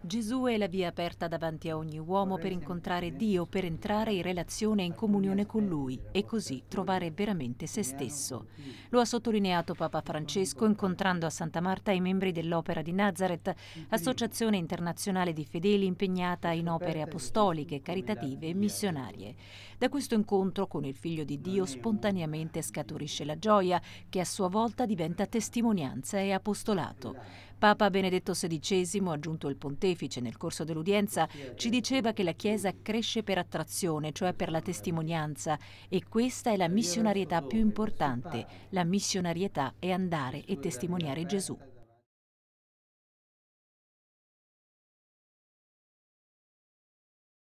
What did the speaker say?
Gesù è la via aperta davanti a ogni uomo per incontrare Dio, per entrare in relazione e in comunione con Lui e così trovare veramente se stesso. Lo ha sottolineato Papa Francesco incontrando a Santa Marta i membri dell'Opera di Nazareth, associazione internazionale di fedeli impegnata in opere apostoliche, caritative e missionarie. Da questo incontro con il Figlio di Dio spontaneamente scaturisce la gioia che a sua volta diventa testimonianza e apostolato. Papa Benedetto XVI, aggiunto il pontefice nel corso dell'udienza, ci diceva che la Chiesa cresce per attrazione, cioè per la testimonianza, e questa è la missionarietà più importante. La missionarietà è andare e testimoniare Gesù.